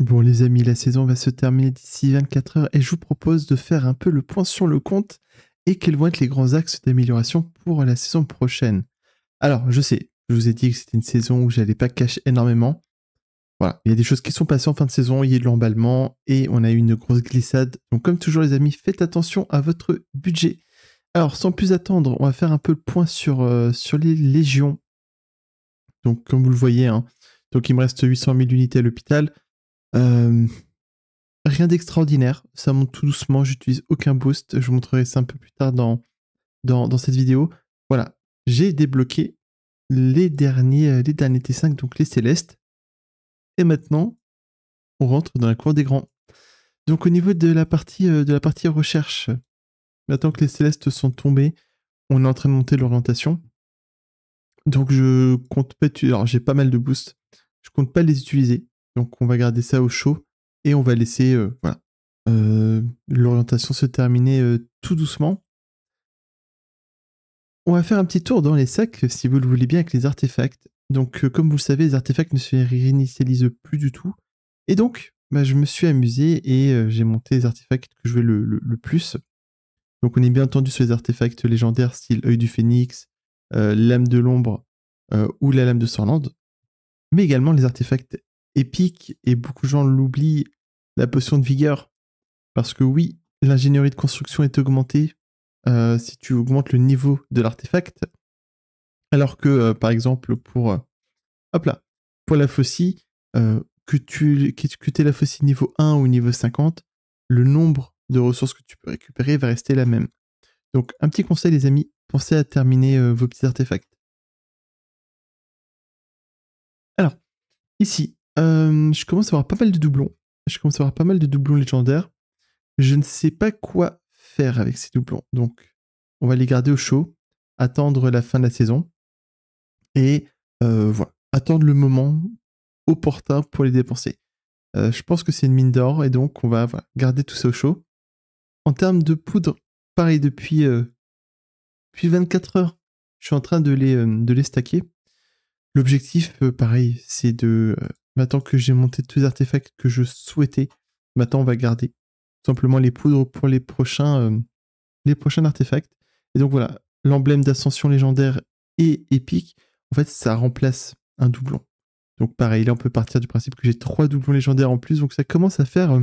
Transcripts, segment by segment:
Bon les amis, la saison va se terminer d'ici 24 heures et je vous propose de faire un peu le point sur le compte et quels vont être les grands axes d'amélioration pour la saison prochaine. Alors je sais, je vous ai dit que c'était une saison où n'allais pas cacher énormément. Voilà, il y a des choses qui sont passées en fin de saison, il y a eu de l'emballement et on a eu une grosse glissade. Donc comme toujours les amis, faites attention à votre budget. Alors sans plus attendre, on va faire un peu le point sur, euh, sur les légions. Donc comme vous le voyez, hein, il me reste 800 000 unités à l'hôpital. Euh, rien d'extraordinaire, ça monte tout doucement, j'utilise aucun boost, je vous montrerai ça un peu plus tard dans, dans, cette vidéo. Voilà, j'ai débloqué les derniers, euh, les derniers T5, donc les célestes. Et maintenant, on rentre dans la cour des grands. Donc au niveau de la partie, euh, de la partie recherche, maintenant que les célestes sont tombés, on est en train de monter l'orientation. Donc je compte pas, alors j'ai pas mal de boosts, je compte pas les utiliser. Donc on va garder ça au chaud et on va laisser euh, euh, l'orientation se terminer euh, tout doucement. On va faire un petit tour dans les sacs, si vous le voulez bien, avec les artefacts. Donc comme vous le savez, les artefacts ne se réinitialisent plus du tout. Et donc, bah, je me suis amusé et j'ai monté les artefacts que je veux le, plus. Donc on est bien entendu sur les artefacts légendaires style œil du phénix, lame de l'ombre ou la lame de Sorland, mais également les artefacts épique, et beaucoup de gens l'oublient, la potion de vigueur. Parce que oui, l'ingénierie de construction est augmentée euh, si tu augmentes le niveau de l'artefact. Alors que, euh, par exemple, pour, euh, hop là, pour la faucille, que tu que aies la faucille niveau 1 ou niveau 50, le nombre de ressources que tu peux récupérer va rester la même. Donc, un petit conseil, les amis, pensez à terminer vos petits artefacts. Alors, ici, euh, je commence à avoir pas mal de doublons. Je commence à avoir pas mal de doublons légendaires. Je ne sais pas quoi faire avec ces doublons. Donc, on va les garder au chaud, attendre la fin de la saison. Et euh, voilà, attendre le moment opportun pour les dépenser. Euh, je pense que c'est une mine d'or et donc on va garder tout ça au chaud. En termes de poudre, pareil, depuis, depuis 24 heures, je suis en train de les, de les stacker. L'objectif, pareil, c'est de Maintenant que j'ai monté tous les artefacts que je souhaitais, maintenant on va garder simplement les poudres pour les prochains, euh, les prochains artefacts. Et donc voilà, l'emblème d'ascension légendaire et épique, en fait, ça remplace un doublon. Donc pareil, là on peut partir du principe que j'ai trois doublons légendaires en plus, donc ça commence à faire, euh,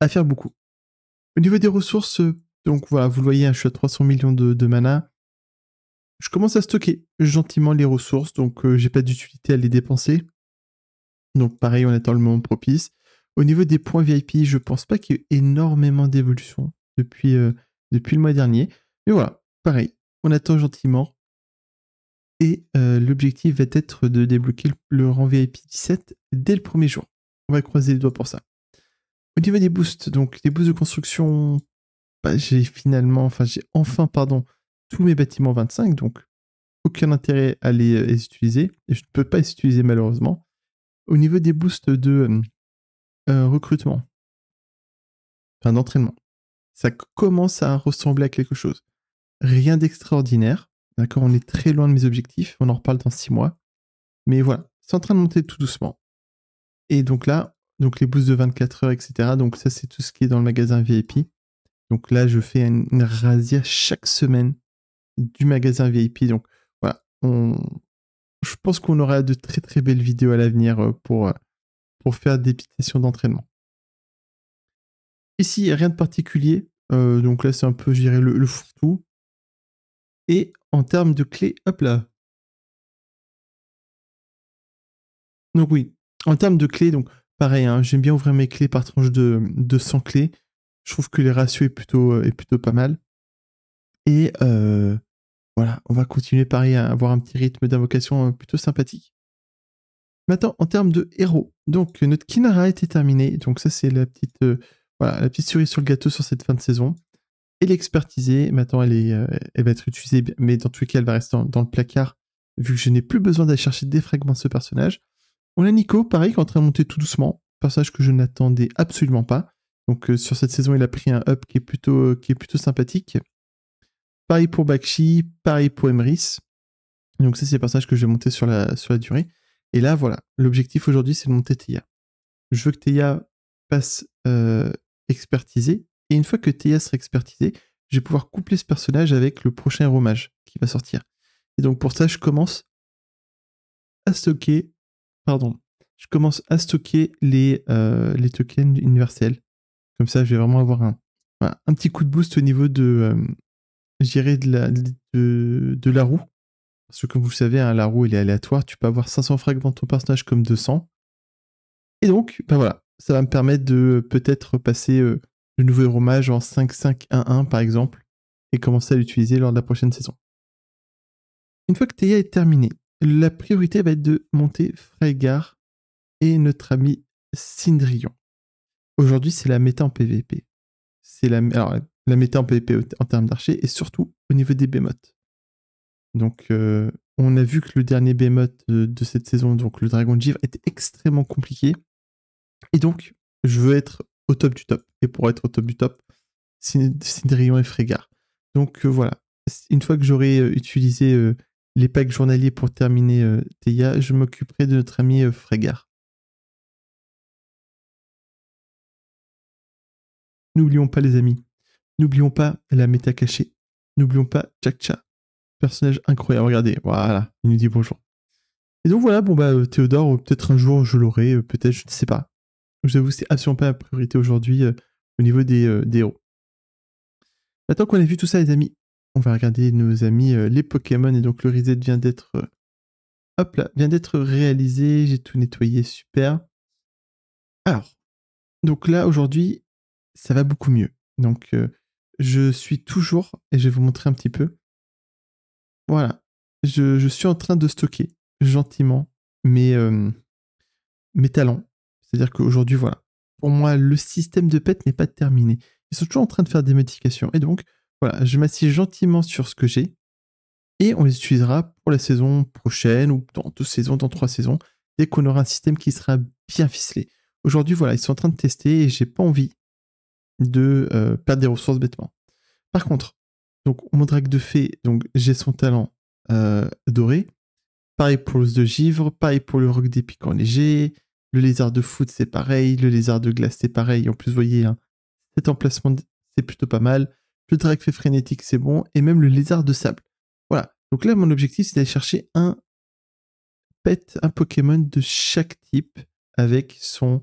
à faire beaucoup. Au niveau des ressources, euh, donc voilà, vous le voyez, hein, je suis à 300 millions de, mana. Je commence à stocker gentiment les ressources, donc j'ai pas d'utilité à les dépenser. Donc pareil, on attend le moment propice. Au niveau des points VIP, je pense pas qu'il y ait énormément d'évolution depuis, euh, depuis le mois dernier. Mais voilà, pareil, on attend gentiment. Et euh, l'objectif va être de débloquer le rang VIP 17 dès le premier jour. On va croiser les doigts pour ça. Au niveau des boosts, donc les boosts de construction, bah, j'ai finalement, enfin j'ai enfin, pardon, tous mes bâtiments 25, donc aucun intérêt à euh, les, utiliser. Et je ne peux pas les utiliser malheureusement. Au niveau des boosts de euh, recrutement, enfin d'entraînement, ça commence à ressembler à quelque chose. Rien d'extraordinaire, d'accord On est très loin de mes objectifs, on en reparle dans six mois. Mais voilà, c'est en train de monter tout doucement. Et donc là, donc les boosts de 24 heures, etc. Donc ça, c'est tout ce qui est dans le magasin VIP. Donc là, je fais une, une chaque semaine du magasin VIP. Donc voilà, on, je pense qu'on aura de très très belles vidéos à l'avenir euh, pour, euh, pour faire des petites sessions d'entraînement. Ici, rien de particulier. Euh, donc là, c'est un peu, je dirais, le, fourre-tout. Et en termes de clés, hop là. Donc oui, en termes de clés, donc pareil, hein, j'aime bien ouvrir mes clés par tranche de, 100 clés. Je trouve que les ratios est plutôt, plutôt pas mal. Et euh, voilà, on va continuer pareil à avoir un petit rythme d'invocation euh, plutôt sympathique. Maintenant, en termes de héros, donc notre Kinara été terminée, donc ça c'est la petite, euh, voilà, la petite sur le gâteau sur cette fin de saison. Elle est expertisée, maintenant elle, est, euh, va être utilisée, mais dans tous les cas elle va rester dans, le placard, vu que je n'ai plus besoin d'aller chercher des fragments de ce personnage. On a Nico, pareil, qui est en train de monter tout doucement, personnage que je n'attendais absolument pas. Donc sur cette saison, il a pris un up qui est plutôt, qui est plutôt sympathique. Pareil pour Bakshi, pareil pour Emrys. Donc ça, c'est les personnages que je vais monter sur la, sur la durée. Et là, voilà, l'objectif aujourd'hui, c'est de monter Théa. Je veux que Théa passe euh, expertisé. Et une fois que Théa sera expertisée, je vais pouvoir coupler ce personnage avec le prochain romage qui va sortir. Et donc pour ça, je commence à stocker, pardon, je commence à stocker les, euh, les tokens universels. Comme ça, je vais vraiment avoir un, un petit coup de boost au niveau de, euh, gérer de la, de, la roue. Parce que comme vous savez, hein, la roue elle est aléatoire. Tu peux avoir 500 fragments de ton personnage comme 200. Et donc, ben voilà, ça va me permettre de euh, peut-être passer euh, le nouveau romage en 5-5-1-1 par exemple et commencer à l'utiliser lors de la prochaine saison. Une fois que Théa est terminée, la priorité va être de monter Freygar et notre ami Cindrillon. Aujourd'hui, c'est la méta en PvP. C'est la... Alors, la mettez en PvP e en termes d'archer et surtout au niveau des bémotes. Donc, euh, on a vu que le dernier bémot de, cette saison, donc le Dragon Givre, était extrêmement compliqué. Et donc, je veux être au top du top. Et pour être au top du top, Cinderillon et Frégard. Donc euh, voilà, une fois que j'aurai euh, utilisé les packs journaliers pour terminer Teia, je m'occuperai de notre ami Frégard. N'oublions pas les amis, N'oublions pas la méta cachée. N'oublions pas Chakcha. Personnage incroyable. Regardez, voilà, il nous dit bonjour. Et donc voilà, bon bah euh, Théodore, euh, peut-être un jour je l'aurai, euh, peut-être, je ne sais pas. Je vous avoue, c'est absolument pas la priorité aujourd'hui au niveau des, des héros. Maintenant bah, qu'on a vu tout ça, les amis, on va regarder nos amis les Pokémon. Et donc le reset vient d'être. hop là, vient d'être réalisé. J'ai tout nettoyé, super. Alors, donc là aujourd'hui, ça va beaucoup mieux. Donc je suis toujours, et je vais vous montrer un petit peu, voilà, je, suis en train de stocker gentiment euh, mes, talents. C'est-à-dire qu'aujourd'hui, voilà, pour moi, le système de pet n'est pas terminé. Ils sont toujours en train de faire des modifications. Et donc, voilà, je m'assieds gentiment sur ce que j'ai. Et on les utilisera pour la saison prochaine ou dans deux saisons, dans trois saisons, dès qu'on aura un système qui sera bien ficelé. Aujourd'hui, voilà, ils sont en train de tester et j'ai pas envie de euh, perdre des ressources bêtement. Par contre, donc drague de Fée, donc j'ai son talent euh, doré. Pareil pour l'os de givre, pareil pour le roc des piquants léger, Le lézard de foot, c'est pareil. Le lézard de glace, c'est pareil. En plus, vous voyez, hein, cet emplacement, c'est plutôt pas mal. Le de fait frénétique, c'est bon. Et même le lézard de sable. Voilà. Donc là, mon objectif, c'est d'aller chercher un pet, un Pokémon de chaque type avec son,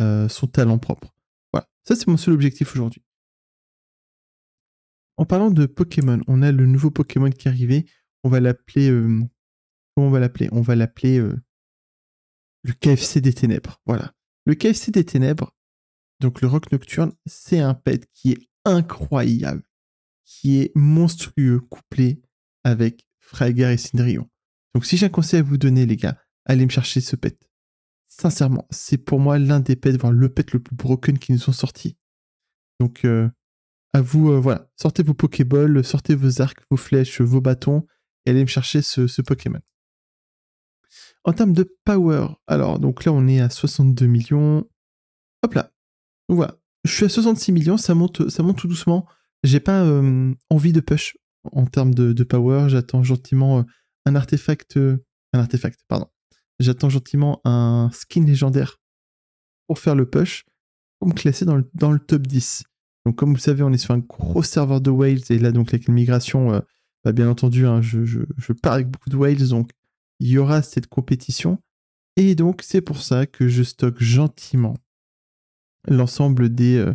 euh, son talent propre. Voilà, ça c'est mon seul objectif aujourd'hui. En parlant de Pokémon, on a le nouveau Pokémon qui est arrivé. On va l'appeler. Euh, comment on va l'appeler On va l'appeler euh, le KFC des ténèbres. Voilà. Le KFC des ténèbres, donc le Rock Nocturne, c'est un pet qui est incroyable, qui est monstrueux, couplé avec Fragar et Cindrillon. Donc si j'ai un conseil à vous donner, les gars, allez me chercher ce pet sincèrement, c'est pour moi l'un des pets, voire le pet le plus broken qui nous ont sorti. Donc, euh, à vous, euh, voilà, sortez vos Pokéballs, sortez vos arcs, vos flèches, vos bâtons, et allez me chercher ce, Pokémon. En termes de power, alors, donc là, on est à 62 millions. Hop là. voilà, je suis à 66 millions, ça monte, ça monte tout doucement. J'ai pas euh, envie de push en termes de, de power. J'attends gentiment un artefact, un artefact, pardon, j'attends gentiment un skin légendaire pour faire le push, pour me classer dans le, dans le top 10. Donc comme vous le savez, on est sur un gros serveur de whales et là donc avec une migration, euh, bah, bien entendu, hein, je, je, pars avec beaucoup de whales donc il y aura cette compétition. Et donc c'est pour ça que je stocke gentiment l'ensemble des euh,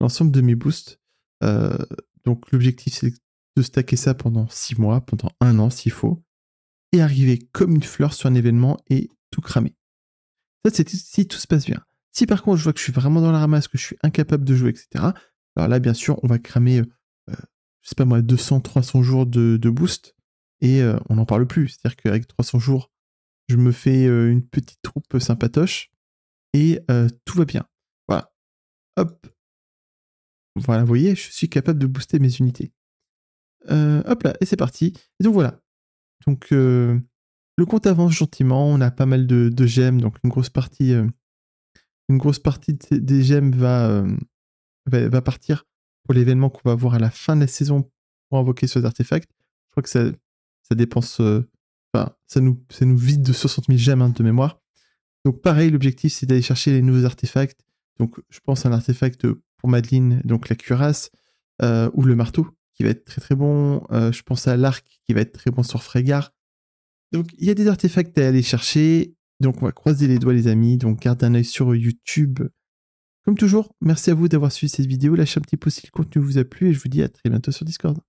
l'ensemble de mes boosts. Euh, donc l'objectif c'est de stacker ça pendant 6 mois, pendant un an s'il faut et arriver comme une fleur sur un événement et tout cramer. Ça, c'est si tout se passe bien. Si par contre je vois que je suis vraiment dans la ramasse, que je suis incapable de jouer, etc., alors là, bien sûr, on va cramer, euh, je sais pas moi, 200, 300 jours de, boost et euh, on n'en parle plus. C'est-à-dire qu'avec 300 jours, je me fais euh, une petite troupe sympatoche et tout va bien. Voilà. Hop. Voilà, vous voyez, je suis capable de booster mes unités. hop là, et c'est parti. Et donc voilà, donc euh, le compte avance gentiment, on a pas mal de, gemmes, donc une grosse partie, euh, une grosse partie des gemmes euh, va, va, partir pour l'événement qu'on va avoir à la fin de la saison pour invoquer ce artefact. Je crois que ça, ça dépense, enfin, ça, nous, ça nous vide de 60 000 gemmes hein, de mémoire. Donc pareil, l'objectif c'est d'aller chercher les nouveaux artefacts. Donc je pense à un artefact pour Madeline, donc la cuirasse ou le marteau qui va être très très bon. Euh, je pense à l'arc qui va être très bon sur Fregar. Donc il y a des artefacts à aller chercher. Donc on va croiser les doigts les amis. Donc garde un œil sur YouTube. Comme toujours, merci à vous d'avoir suivi cette vidéo. Lâchez un petit pouce si le contenu vous a plu et je vous dis à très bientôt sur Discord.